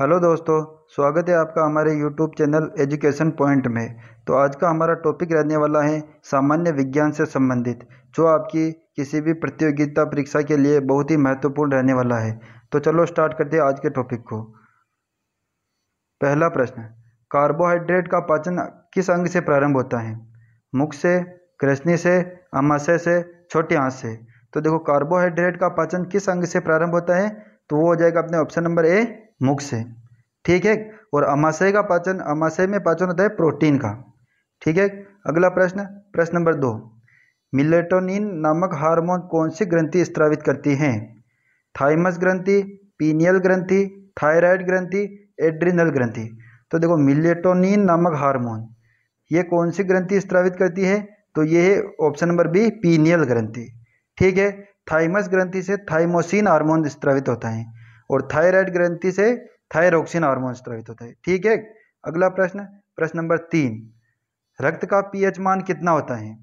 Hello दोस्तों स्वागत है आपका हमारे यूट्यूब चैनल एजुकेशन पॉइंट में तो आज का हमारा टॉपिक रहने वाला है सामान्य विज्ञान से संबंधित जो आपकी किसी भी प्रतियोगिता परीक्षा के लिए बहुत ही महत्वपूर्ण रहने वाला है तो चलो स्टार्ट करते हैं आज के टॉपिक को पहला प्रश्न कार्बोहाइड्रेट का पाचन किस अंग से प्रारंभ होता है मुख से कृष्णी से अमाशय से छोटी आँख से तो देखो कार्बोहाइड्रेट का पाचन किस अंग से प्रारंभ होता है तो वो हो जाएगा अपने ऑप्शन नंबर ए मुख से ठीक है और अमाशय का पाचन अमाशय में पाचन होता है प्रोटीन का ठीक है अगला प्रश्न प्रश्न नंबर दो मिलेटोनिन नामक हार्मोन कौन सी ग्रंथि स्त्रावित करती हैं थाइमस ग्रंथि पीनियल ग्रंथि थायराइड ग्रंथि एड्रिनल ग्रंथि तो देखो मिलेटोनिन नामक हार्मोन ये कौन सी ग्रंथि स्त्रावित करती है तो ये है ऑप्शन नंबर बी पीनियल ग्रंथि ठीक है थाइमस ग्रंथि से थाइमोसिन हार्मोन स्त्रावित होता है और थायराइड ग्रंथि से थायरोक्सिन हार्मोन स्त्रवित होता है ठीक है अगला प्रश्न प्रश्न नंबर तीन रक्त का पीएच मान कितना होता है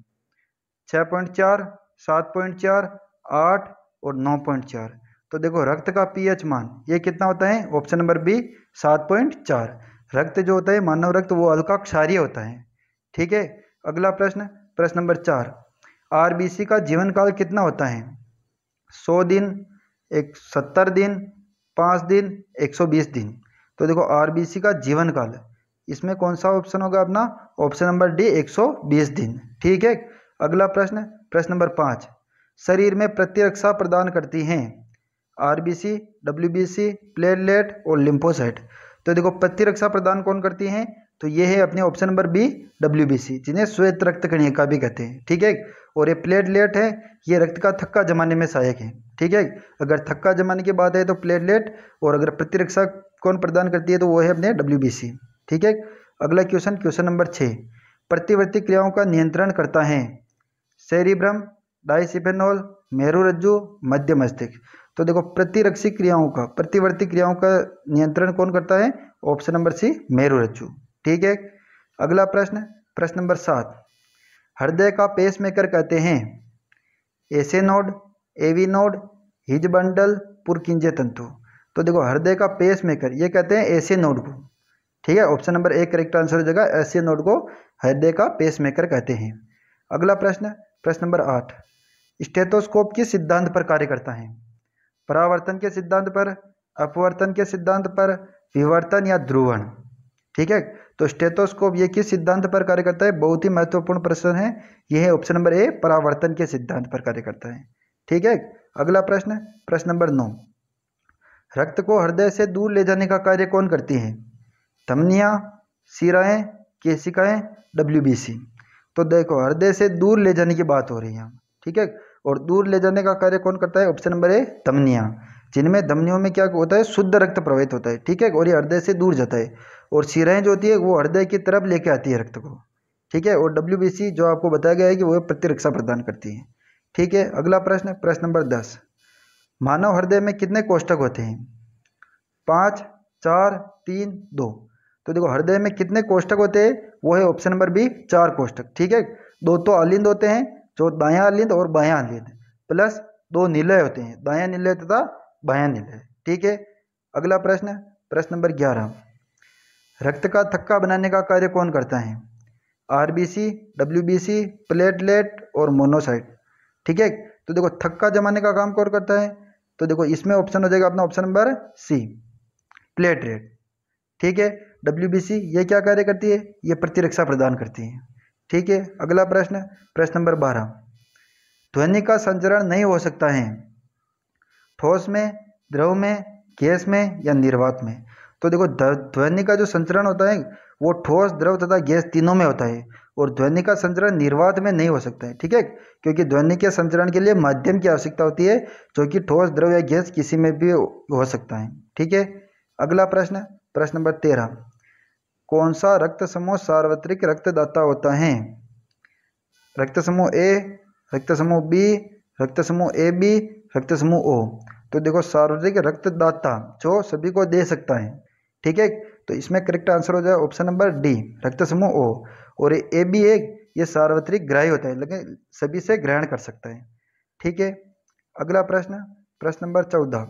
छः पॉइंट चार सात पॉइंट चार आठ और नौ पॉइंट चार तो देखो रक्त का पीएच मान ये कितना होता है ऑप्शन नंबर बी सात पॉइंट चार रक्त जो होता है मानव रक्त वो हल्का क्षारिय होता है ठीक है अगला प्रश्न प्रश्न नंबर चार आरबीसी का जीवन काल कितना होता है सौ दिन एक सत्तर दिन पाँच दिन 120 दिन तो देखो आरबीसी का जीवन काल इसमें कौन सा ऑप्शन होगा अपना ऑप्शन नंबर डी 120 दिन ठीक है अगला प्रश्न प्रश्न नंबर पाँच शरीर में प्रतिरक्षा प्रदान करती हैं आरबीसी डब्ल्यूबीसी प्लेटलेट और लिम्फोसाइट तो देखो प्रतिरक्षा प्रदान कौन करती हैं तो ये है अपने ऑप्शन नंबर बी सी जिन्हें श्वेत रक्त कणिका भी कहते हैं ठीक है और ये प्लेटलेट है ये रक्त का थक्का जमाने में सहायक है ठीक है अगर थक्का जमाने की बात है तो प्लेटलेट और अगर प्रतिरक्षा कौन प्रदान करती है तो वो है अपने डब्ल्यू ठीक है अगला क्वेश्चन क्वेश्चन नंबर छः प्रतिवर्ती क्रियाओं का नियंत्रण करता है सेरिब्रम डाइसिफेनॉल मेहरू रज्जु मध्य मस्तिष्क तो देखो प्रतिरक्षी क्रियाओं का प्रतिवर्ती क्रियाओं का नियंत्रण कौन करता है ऑप्शन नंबर सी मेहरू रज्जु ठीक है अगला प्रश्न प्रश्न नंबर सात हृदय का पेसमेकर कहते हैं S A node AV node His bundle Purkinje तंतु तो देखो हृदय का पेसमेकर ये कहते हैं एसे नोड को ठीक है ऑप्शन नंबर एक करेक्ट आंसर हो जाएगा एसे नोड को हृदय का पेसमेकर कहते हैं अगला प्रश्न प्रश्न नंबर आठ स्टेथोस्कोप किस सिद्धांत पर कार्य करता है परावर्तन के सिद्धांत पर अपवर्तन के सिद्धांत पर विवर्तन या ध्रुवण ठीक है तो स्टेथोस्कोप ये किस सिद्धांत पर कार्य करता है बहुत ही महत्वपूर्ण प्रश्न है यह है ऑप्शन नंबर ए परावर्तन के सिद्धांत पर कार्य करता है ठीक है अगला प्रश्न प्रश्न नंबर नौ रक्त को हृदय से दूर ले जाने का कार्य कौन करती है धमनियाँ सिराएँ केशिकाएँ डब्ल्यू तो देखो हृदय से दूर ले जाने की बात हो रही है ठीक है और दूर ले जाने का कार्य कौन करता है ऑप्शन नंबर ए धमनिया जिनमें धमनियों में क्या होता है शुद्ध रक्त प्रवाहित होता है ठीक है और ये हृदय से दूर जाता है और सिराएँ जो होती है वो हृदय की तरफ लेके आती है रक्त को ठीक है और डब्ल्यू जो आपको बताया गया है कि वो प्रतिरक्षा प्रदान करती है ठीक है अगला प्रश्न प्रश्न नंबर दस मानव हृदय में कितने कोष्ठक होते हैं पाँच चार तीन दो तो देखो हृदय में कितने कोष्टक होते हैं वो है ऑप्शन नंबर बी चार कोष्ठक ठीक है दो तो अलिंद होते हैं जो दायां अलिंद और बायां अलिंद प्लस दो निलय होते हैं दायां निलय तथा बायां है ठीक है अगला प्रश्न प्रश्न नंबर ग्यारह रक्त का थक्का बनाने का कार्य कौन करता है आरबीसी डब्ल्यूबीसी प्लेटलेट और मोनोसाइट ठीक है तो देखो थक्का जमाने का काम कौन करता है तो देखो इसमें ऑप्शन हो जाएगा अपना ऑप्शन नंबर सी प्लेटलेट ठीक है डब्ल्यूबीसी ये क्या कार्य करती है ये प्रतिरक्षा प्रदान करती है ठीक है अगला प्रश्न प्रश्न नंबर बारह ध्वनि का संचरण नहीं हो सकता है ठोस में द्रव में गैस में या निर्वात में तो देखो ध्वनि का जो संचरण होता है वो ठोस द्रव तथा गैस तीनों में होता है और ध्वनि का संचरण निर्वात में नहीं हो सकता है ठीक है क्योंकि ध्वनि के संचरण के लिए माध्यम की आवश्यकता होती है जो कि ठोस द्रव या गैस किसी में भी हो सकता है ठीक है अगला प्रश्न प्रश्न नंबर तेरह कौन सा रक्त समूह सार्वत्रिक रक्तदाता होता है रक्त समूह ए रक्त समूह बी रक्त समूह ए बी रक्त समूह ओ तो देखो सार्वजनिक रक्तदाता जो सभी को दे सकता है ठीक है तो इसमें करेक्ट आंसर हो जाए ऑप्शन नंबर डी रक्त समूह ओ और ए बी ए ये सार्वत्रिक ग्राही होता है लेकिन सभी से ग्रहण कर सकता है ठीक है अगला प्रश्न प्रश्न नंबर चौदह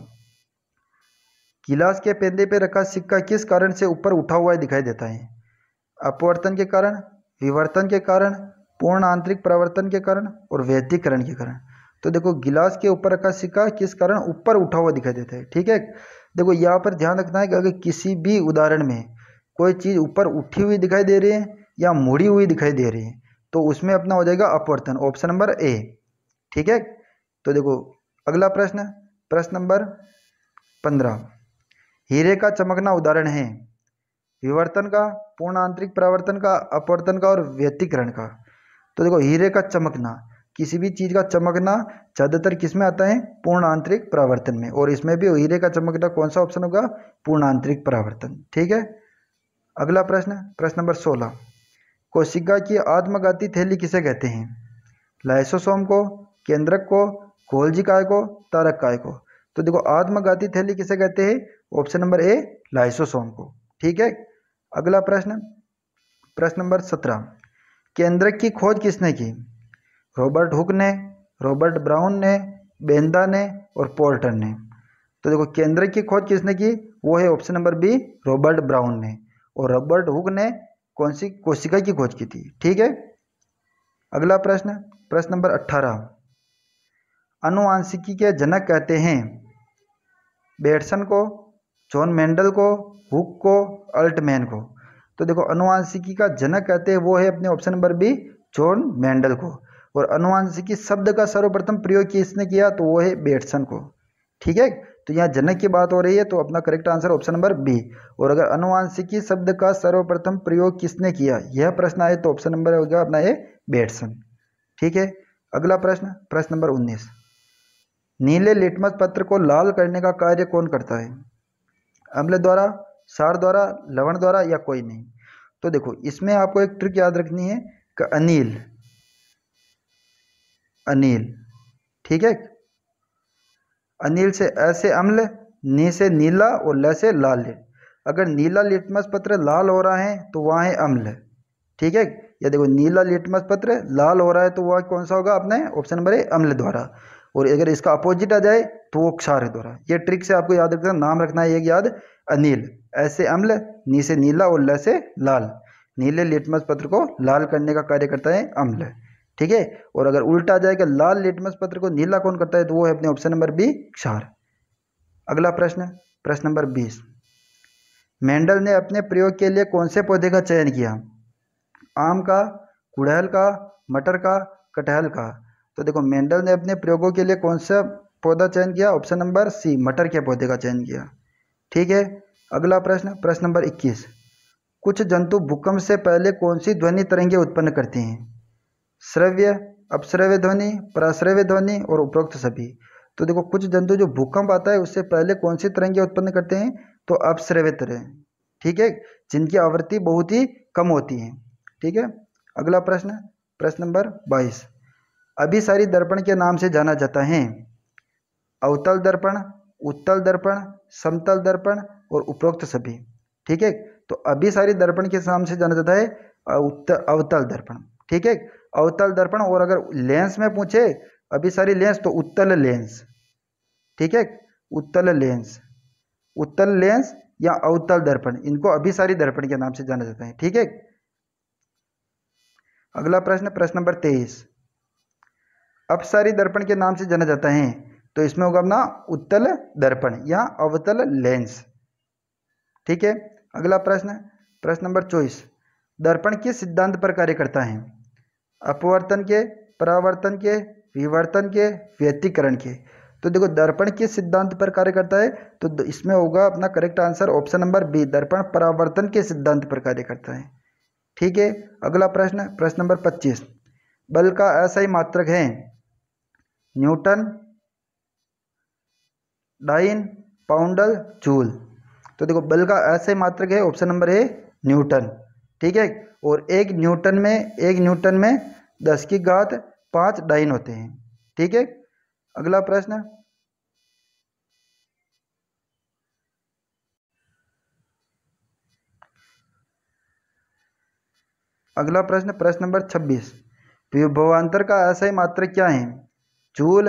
गिलास के पेंदे पे रखा सिक्का किस कारण से ऊपर उठा हुआ दिखाई देता है अपवर्तन के कारण विवर्तन के कारण पूर्ण आंतरिक प्रवर्तन के कारण और वैधिकरण के कारण तो देखो गिलास के ऊपर रखा सिक्का किस कारण ऊपर उठा हुआ दिखाई देता है ठीक है देखो यहाँ पर ध्यान रखना है कि अगर किसी भी उदाहरण में कोई चीज़ ऊपर उठी हुई दिखाई दे रही है या मुड़ी हुई दिखाई दे रही है तो उसमें अपना हो जाएगा अपवर्तन ऑप्शन नंबर ए ठीक है तो देखो अगला प्रश्न प्रश्न नंबर पंद्रह हीरे का चमकना उदाहरण है विवर्तन का पूर्ण आंतरिक परावर्तन का अपवर्तन का और व्यतिकरण का तो देखो हीरे का चमकना किसी भी चीज़ का चमकना ज़्यादातर किस में आता है पूर्ण आंतरिक परावर्तन में और इसमें भी हीरे का चमकना कौन सा ऑप्शन होगा पूर्ण आंतरिक परावर्तन ठीक है अगला प्रश्न प्रश्न नंबर सोलह कोशिका की आत्मघाती थैली किसे कहते हैं लाइसोसोम को केंद्रक को कोलजी काय को तारक काय को तो देखो आत्मघाती थैली किसे कहते हैं ऑप्शन नंबर ए लाइसोसोम को ठीक है अगला प्रश्न प्रश्न नंबर सत्रह केंद्रक की खोज किसने की रॉबर्ट हुक ने रॉबर्ट ब्राउन ने बेंदा ने और पोर्टर ने तो देखो केंद्र की खोज किसने की वो है option number B Robert Brown ने और रॉबर्ट हुक ने कौन सी कोशिका की खोज की थी ठीक है अगला प्रश्न प्रश्न नंबर अट्ठारह अनुवांशिकी के जनक कहते हैं बेटसन को जॉन मेंडल को हुक को अल्टमैन को तो देखो अनुवांशिकी का जनक कहते हैं वो है अपने option number B John Mendel को और अनुवांशिकी शब्द का सर्वप्रथम प्रयोग किसने किया तो वो है बेटसन को ठीक है तो यहाँ जनक की बात हो रही है तो अपना correct answer option number B और अगर अनुवांशिकी शब्द का सर्वप्रथम प्रयोग किसने किया यह प्रश्न आए तो ऑप्शन नंबर होगा अपना ये बेटसन ठीक है अगला प्रश्न प्रश्न नंबर उन्नीस नीले लिटमस पत्र को लाल करने का कार्य कौन करता है अम्ल द्वारा सार द्वारा लवण द्वारा या कोई नहीं तो देखो इसमें आपको एक ट्रिक याद रखनी है कि अनिल अनिल ठीक है अनिल से ऐसे अम्ल नी से नीला और ल से लाल अगर नीला लिटमस पत्र लाल हो रहा है तो वहाँ है अम्ल ठीक है या देखो नीला लिटमस पत्र लाल हो रहा है तो वह कौन सा होगा आपने ऑप्शन नंबर है अम्ल द्वारा और अगर इसका अपोजिट आ जाए तो वो क्षार द्वारा ये ट्रिक से आपको याद रखना नाम रखना है एक याद अनिल ऐसे अम्ल नी से नीला और ल से लाल नीले लिटमस पत्र को लाल करने का कार्य करता है अम्ल ठीक है और अगर उल्टा जाएगा लाल लिटमस पत्र को नीला कौन करता है तो वो है अपने ऑप्शन नंबर बी क्षार अगला प्रश्न प्रश्न नंबर बीस मेंडल ने अपने प्रयोग के लिए कौन से पौधे का चयन किया आम का कुड़ैल का मटर का कटहल का तो देखो मेंडल ने अपने प्रयोगों के लिए कौन सा पौधा चयन किया ऑप्शन नंबर सी मटर के पौधे का चयन किया ठीक है अगला प्रश्न प्रश्न नंबर 21 कुछ जंतु भूकंप से पहले कौन सी ध्वनि तरंगे उत्पन्न करते हैं श्रव्य अपश्रव्य ध्वनि प्राश्रव्य ध्वनि और उपरोक्त सभी तो देखो कुछ जंतु जो भूकंप आता है उससे पहले कौन सी तरंगे उत्पन्न करते हैं तो अपश्रव्य तरह ठीक है जिनकी आवृत्ति बहुत ही कम होती है ठीक है अगला प्रश्न प्रश्न नंबर बाईस सारी दर्पण के नाम से जाना जाता है अवतल दर्पण उत्तल दर्पण समतल दर्पण और उपरोक्त सभी ठीक है तो सारी दर्पण के नाम से जाना जाता है अवतल दर्पण ठीक है अवतल दर्पण और अगर लेंस में पूछे अभी सारी लेंस तो उत्तल लेंस ठीक है उत्तल लेंस उत्तल लेंस या अवतल दर्पण इनको अभिसारी दर्पण के नाम से जाना जाता है ठीक है अगला प्रश्न प्रश्न नंबर तेईस अपसारी दर्पण के नाम से जाना जाता है तो इसमें होगा अपना उत्तल दर्पण या अवतल लेंस ठीक है अगला प्रश्न प्रश्न नंबर चौबीस दर्पण किस सिद्धांत पर कार्य करता है अपवर्तन के परावर्तन के विवर्तन के व्यतिकरण के तो देखो दर्पण के सिद्धांत पर कार्य करता है तो इसमें होगा अपना correct answer option number B दर्पण परावर्तन के सिद्धांत पर कार्य करता है ठीक है अगला प्रश्न प्रश्न नंबर पच्चीस बल का ही मात्रक है न्यूटन डाइन पाउंडल जूल तो देखो बल का ही मात्रक है ऑप्शन नंबर ए न्यूटन ठीक है और एक न्यूटन में एक न्यूटन में दस की घात पांच डाइन होते हैं ठीक है अगला प्रश्न अगला प्रश्न प्रश्न नंबर छब्बीस विभवान्तर का असय मात्र क्या है जूल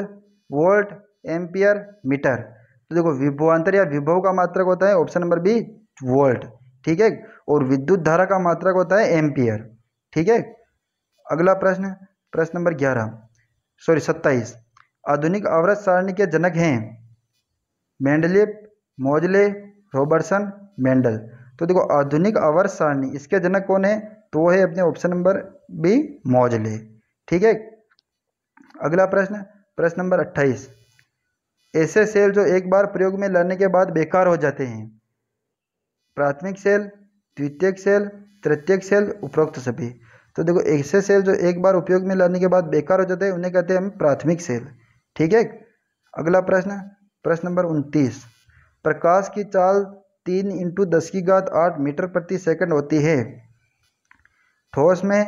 वोल्ट एम्पियर मीटर तो देखो विभवांतर या विभव का मात्रक होता है ऑप्शन नंबर बी वोल्ट ठीक है और विद्युत धारा का मात्रक होता है एम्पियर ठीक है अगला प्रश्न प्रश्न नंबर ग्यारह सॉरी सत्ताईस आधुनिक आवर्त सारणी के जनक हैं मेंडलिप मोजले रॉबर्टसन मेंडल तो देखो आधुनिक आवर्त सारणी इसके जनक कौन है तो वो है अपने ऑप्शन नंबर बी मोजले ठीक है अगला प्रश्न प्रश्न नंबर अट्ठाईस ऐसे सेल जो एक बार प्रयोग में लाने के बाद बेकार हो जाते हैं प्राथमिक सेल द्वितीयक सेल तृतीयक सेल उपरोक्त सभी तो देखो ऐसे सेल जो एक बार उपयोग में लाने के बाद बेकार हो जाते हैं उन्हें कहते हैं हम प्राथमिक सेल ठीक है अगला प्रश्न प्रश्न नंबर उनतीस प्रकाश की चाल तीन इंटू दस की घात आठ मीटर प्रति सेकंड होती है ठोस में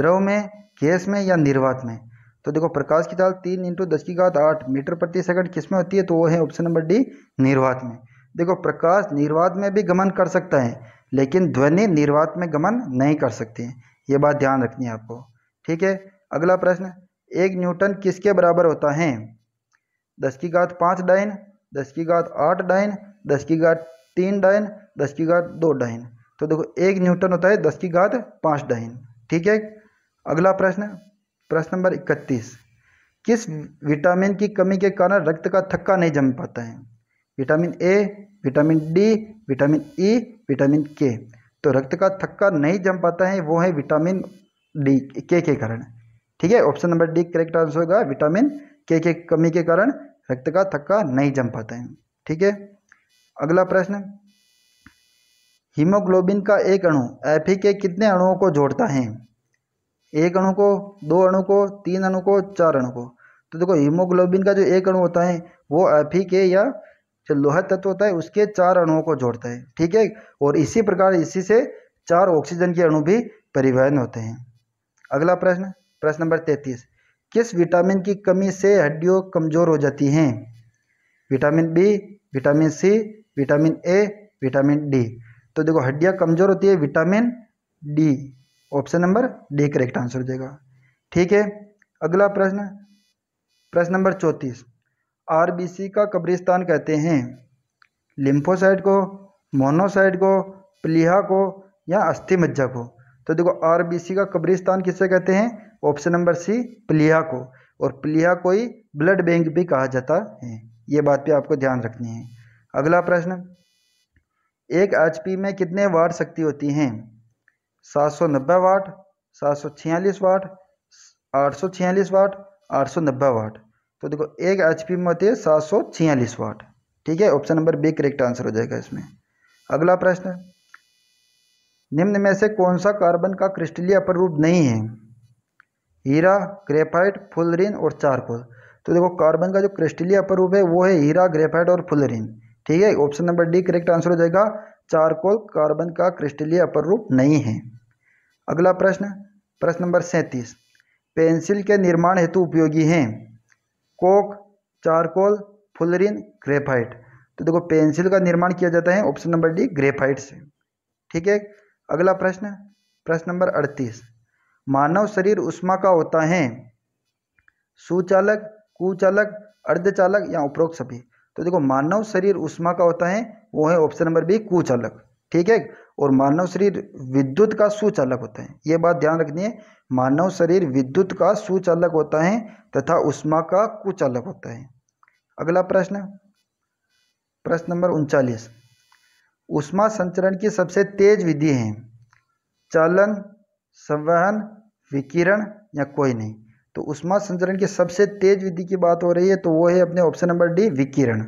द्रव में गैस में या निर्वात में तो देखो प्रकाश की चाल तीन इंटू दस की घात आठ मीटर प्रति सेकंड किस में होती है तो वो है ऑप्शन नंबर डी निर्वात में देखो प्रकाश निर्वात में भी गमन कर सकता है लेकिन ध्वनि निर्वात में गमन नहीं कर सकती है ये बात ध्यान रखनी है आपको ठीक है अगला प्रश्न एक न्यूटन किसके बराबर होता है दस की घात पाँच डाइन दस की घात आठ डाइन दस की घात तीन डाइन दस की घात दो डाइन तो देखो एक न्यूटन होता है दस की घात पाँच डाइन ठीक है अगला प्रश्न प्रश्न नंबर इकतीस किस विटामिन की कमी के कारण रक्त का थक्का नहीं जम पाता है vitamin A vitamin D vitamin E vitamin K तो रक्त का थक्का नहीं जम पाता है वो है विटामिन डी के के कारण ठीक है option number D correct answer होगा विटामिन के के कमी के कारण रक्त का थक्का नहीं जम पाता है ठीक है अगला प्रश्न हीमोग्लोबिन का एक अणु एफ के कितने अणुओं को जोड़ता है एक अणु को दो अणु को तीन अणु को चार अणु को तो देखो हीमोग्लोबिन का जो एक अणु होता है वो एफ के या जो लोह तत्व होता है उसके चार अणुओं को जोड़ता है ठीक है और इसी प्रकार इसी से चार ऑक्सीजन के अणु भी परिवहन होते हैं अगला प्रश्न प्रश्न नंबर तैतीस किस विटामिन की कमी से हड्डियों कमज़ोर हो जाती हैं vitamin B vitamin C vitamin A vitamin D तो देखो हड्डियाँ कमज़ोर होती है vitamin D option number D correct answer हो जाएगा ठीक है अगला प्रश्न प्रश्न नंबर चौंतीस आरबीसी का कब्रिस्तान कहते हैं लिम्फोसाइड को मोनोसाइड को प्लीहा को या अस्थि मज्जा को तो देखो आरबीसी का कब्रिस्तान किसे कहते हैं ऑप्शन नंबर सी प्लीहा को और प्लीहा को ही ब्लड बैंक भी कहा जाता है ये बात भी आपको ध्यान रखनी है अगला प्रश्न एक एच में कितने वाट शक्ति होती हैं नब्बे वाट छियालीस वाट आठ वाट नब्बे वाट तो देखो एक एच पी में होती है सात सौ छियालीस वाट ठीक है option number B correct answer हो जाएगा इसमें अगला प्रश्न निम्न में से कौन सा कार्बन का क्रिस्टलीय अपर रूप नहीं है हीरा ग्रेफाइट फुलरिन और चारकोल तो देखो कार्बन का जो क्रिस्टलीय अपर रूप है वो है हीरा ग्रेफाइट और फुलरिन ठीक है option number D correct answer हो जाएगा चारकोल कार्बन का क्रिस्टलीय अपर रूप नहीं है अगला प्रश्न प्रश्न नंबर सैंतीस पेंसिल के निर्माण हेतु उपयोगी हैं कोक चारकोल फुलरिन ग्रेफाइट तो देखो पेंसिल का निर्माण किया जाता है ऑप्शन नंबर डी ग्रेफाइट से ठीक है अगला प्रश्न प्रश्न नंबर अड़तीस मानव शरीर उष्मा का होता है सुचालक कुचालक अर्धचालक या उपरोक्त सभी तो देखो मानव शरीर उष्मा का होता है वो है ऑप्शन नंबर बी कुचालक ठीक है और मानव शरीर विद्युत का सुचालक होता है ये बात ध्यान रखनी है मानव शरीर विद्युत का सुचालक होता है तथा उष्मा का कुचालक होता है अगला प्रश्न प्रश्न नंबर उनचालीस उष्मा संचरण की सबसे तेज विधि है चालन संवहन विकिरण या कोई नहीं तो उष्मा संचरण की सबसे तेज विधि की बात हो रही है तो वो है अपने ऑप्शन नंबर डी विकिरण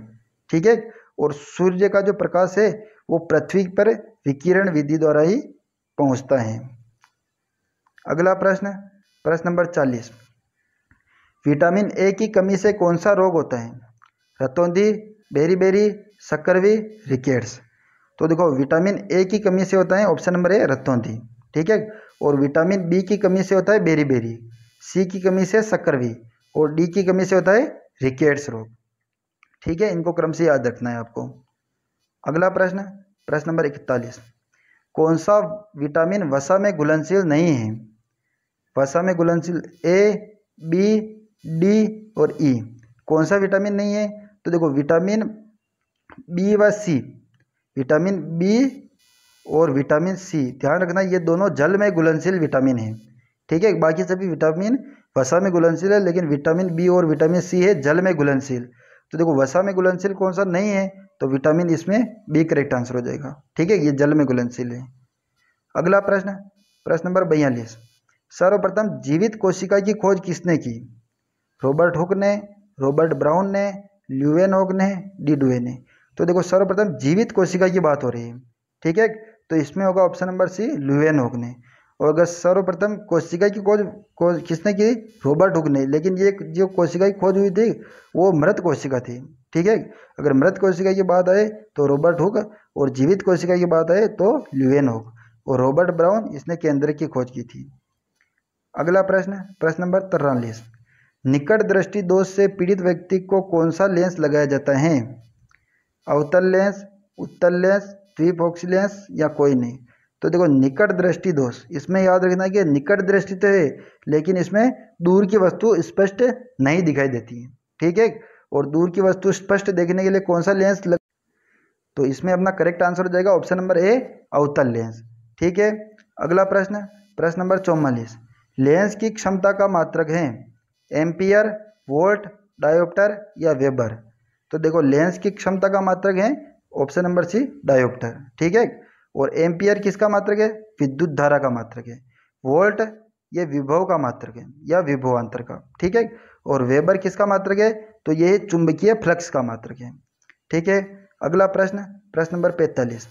ठीक है और सूर्य का जो प्रकाश है वो पृथ्वी पर विकिरण विधि द्वारा ही पहुंचता है अगला प्रश्न प्रश्न नंबर चालीस विटामिन ए की कमी से कौन सा रोग होता है रतौंधी बेरी बेरी सक्करवी रिकेट्स तो देखो विटामिन ए की कमी से होता है ऑप्शन नंबर ए रतौंधी ठीक है और विटामिन बी की कमी से होता है बेरी बेरी सी की कमी से सकरवी और डी की कमी से होता है रिकेट्स रोग ठीक है इनको क्रम से याद रखना है आपको अगला प्रश्न प्रश्न नंबर इकतालीस कौन सा विटामिन वसा में घुलनशील नहीं है वसा में घुलनशील ए बी डी और ई e. कौन सा विटामिन नहीं है तो देखो विटामिन बी व सी विटामिन बी और विटामिन सी ध्यान रखना ये दोनों जल में घुलनशील विटामिन है ठीक है बाकी सभी विटामिन वसा में घुलनशील है लेकिन विटामिन बी और विटामिन सी है जल में घुलनशील तो देखो वसा में घुलनशील कौन सा नहीं है तो विटामिन इसमें बी करेक्ट आंसर हो जाएगा ठीक है ये जल में घुलनशील है अगला प्रश्न प्रश्न नंबर बयालीस सर्वप्रथम जीवित कोशिका की खोज किसने की रॉबर्ट हुक ने रॉबर्ट ब्राउन ने ल्यूवेन होक ने डीडुए ने तो देखो सर्वप्रथम जीवित कोशिका की बात हो रही है ठीक है तो इसमें होगा ऑप्शन नंबर सी ल्यूवेन होक ने और अगर सर्वप्रथम कोशिका की खोज खोज किसने की रॉबर्ट हुक ने लेकिन ये जो कोशिका की खोज हुई थी वो मृत कोशिका थी ठीक है अगर मृत कोशिका की बात आए तो रॉबर्ट हुक और जीवित कोशिका की बात आए तो ल्यूएन हुक और रॉबर्ट ब्राउन इसने केंद्र की खोज की थी अगला प्रश्न प्रश्न नंबर तिरालीस निकट दृष्टि दोष से पीड़ित व्यक्ति को कौन सा लेंस लगाया जाता है अवतल लेंस उत्तल लेंस द्विपक्षी लेंस या कोई नहीं तो देखो निकट दृष्टि दोष इसमें याद रखना कि निकट दृष्टि तो है लेकिन इसमें दूर की वस्तु स्पष्ट नहीं दिखाई देती है ठीक है और दूर की वस्तु स्पष्ट देखने के लिए कौन सा लेंस लग तो इसमें अपना करेक्ट आंसर हो जाएगा ऑप्शन नंबर ए अवतल लेंस ठीक है अगला प्रश्न प्रश्न नंबर चौवालीस लेंस की क्षमता का मात्रक है एम्पियर वोल्ट डायोप्टर या वेबर तो देखो लेंस की क्षमता का मात्रक है ऑप्शन नंबर सी डायोप्टर ठीक है और एम्पियर किसका मात्रक है विद्युत धारा का मात्रक है वोल्ट ये विभव का मात्रक है या विभवांतर का ठीक है और वेबर किसका मात्रक है तो ये चुंबकीय फ्लक्स का मात्रक है ठीक है अगला प्रश्न प्रश्न नंबर पैंतालीस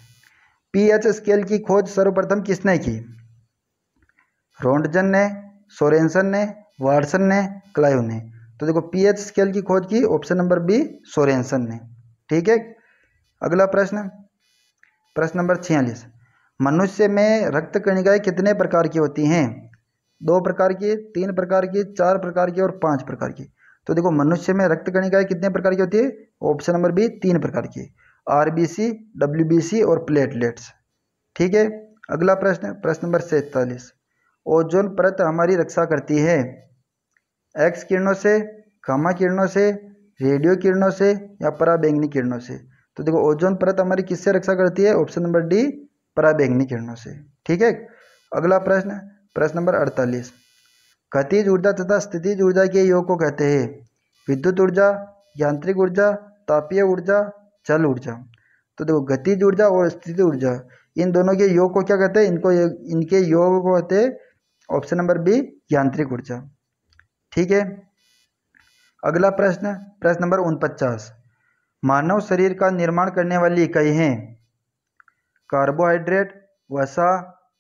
पीएच स्केल की खोज सर्वप्रथम किसने की रोंडजन ने सोरेंसन ने वार्सन ने क्लाइव ने तो देखो पीएच स्केल की खोज की ऑप्शन नंबर बी सोरेंसन ने ठीक है अगला प्रश्न प्रश्न नंबर छियालीस मनुष्य में रक्त कणिकाएं कितने प्रकार की होती हैं दो प्रकार की तीन प्रकार की चार प्रकार की और पांच प्रकार की तो देखो मनुष्य में रक्त कणिकाएं कितने प्रकार की होती है ऑप्शन नंबर बी तीन प्रकार की R B C W B C और प्लेटलेट्स ठीक है अगला प्रश्न प्रश्न नंबर सैतालीस ओजोन परत हमारी रक्षा करती है एक्स किरणों से खामा किरणों से रेडियो किरणों से या पराबैंगनी किरणों से तो देखो ओजोन परत हमारी किससे रक्षा करती है ऑप्शन नंबर डी पराबैंगनी किरणों से ठीक है अगला प्रश्न प्रश्न नंबर अड़तालीस गतिज ऊर्जा तथा स्थितिज ऊर्जा के योग को कहते हैं विद्युत ऊर्जा यांत्रिक ऊर्जा तापीय ऊर्जा जल ऊर्जा तो देखो गतिज ऊर्जा और स्थिति ऊर्जा इन दोनों के योग को क्या कहते हैं इनको इनके योग को कहते हैं ऑप्शन नंबर बी यांत्रिक ऊर्जा ठीक है अगला प्रश्न प्रश्न नंबर उनपचास मानव शरीर का निर्माण करने वाली इकाई हैं कार्बोहाइड्रेट वसा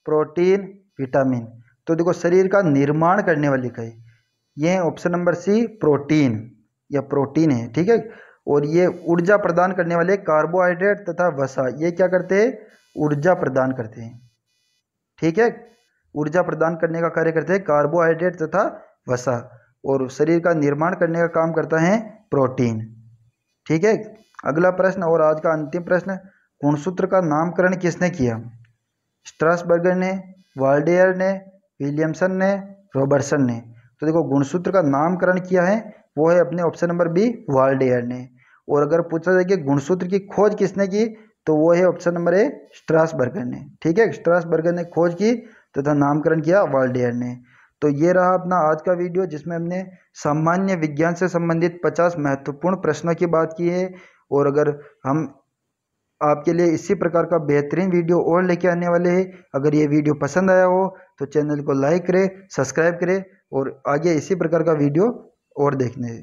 प्रोटीन विटामिन तो देखो शरीर का निर्माण करने वाली कई ये है ऑप्शन नंबर सी प्रोटीन या प्रोटीन है ठीक है और ये ऊर्जा प्रदान करने वाले कार्बोहाइड्रेट तथा वसा ये क्या करते हैं ऊर्जा प्रदान करते हैं ठीक है ऊर्जा प्रदान करने का कार्य करते हैं कार्बोहाइड्रेट तथा वसा और शरीर का निर्माण करने का काम करता है प्रोटीन ठीक है अगला प्रश्न और आज का अंतिम प्रश्न गुणसूत्र का नामकरण किसने किया स्ट्रासबर्गर ने वाल्डेयर ने विलियमसन ने रॉबर्टसन ने तो देखो गुणसूत्र का नामकरण किया है वो है अपने ऑप्शन नंबर बी वाल्डेयर ने और अगर पूछा जाए कि गुणसूत्र की खोज किसने की तो वो है ऑप्शन नंबर ए स्ट्रासबर्गर ने ठीक है स्ट्रासबर्गर ने खोज की तथा नामकरण किया वाल्डेयर ने तो ये रहा अपना आज का वीडियो जिसमें हमने सामान्य विज्ञान से संबंधित 50 महत्वपूर्ण प्रश्नों की बात की है और अगर हम आपके लिए इसी प्रकार का बेहतरीन वीडियो और लेके आने वाले हैं अगर ये वीडियो पसंद आया हो तो चैनल को लाइक करें सब्सक्राइब करें और आगे इसी प्रकार का वीडियो और देखने